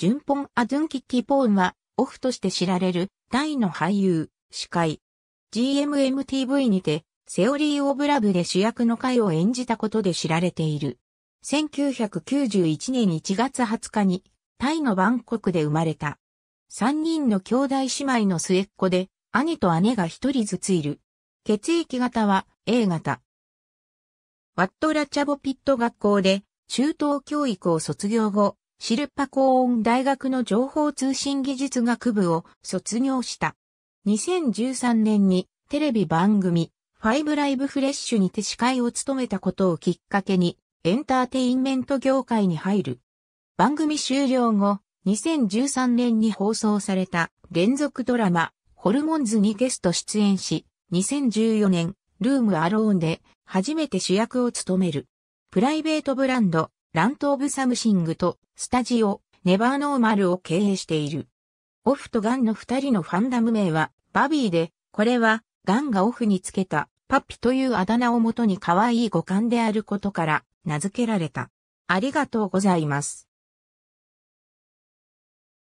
ジュンポン・アドゥンキッィ・ポーンは、オフとして知られる、タイの俳優、司会。GMMTV にて、セオリー・オブ・ラブで主役の会を演じたことで知られている。1991年1月20日に、タイのバンコクで生まれた。3人の兄弟姉妹の末っ子で、兄と姉が一人ずついる。血液型は A 型。ワット・ラ・チャボ・ピット学校で中等教育を卒業後、シルパコーン大学の情報通信技術学部を卒業した。2013年にテレビ番組ファイブライブフレッシュにて司会を務めたことをきっかけにエンターテインメント業界に入る。番組終了後、2013年に放送された連続ドラマホルモンズにゲスト出演し、2014年ルームアローンで初めて主役を務める。プライベートブランドラント・オブ・サムシングとスタジオ、ネバーノーマルを経営している。オフとガンの二人のファンダム名は、バビーで、これは、ガンがオフにつけた、パピというあだ名をもとに可愛い五感であることから、名付けられた。ありがとうございます。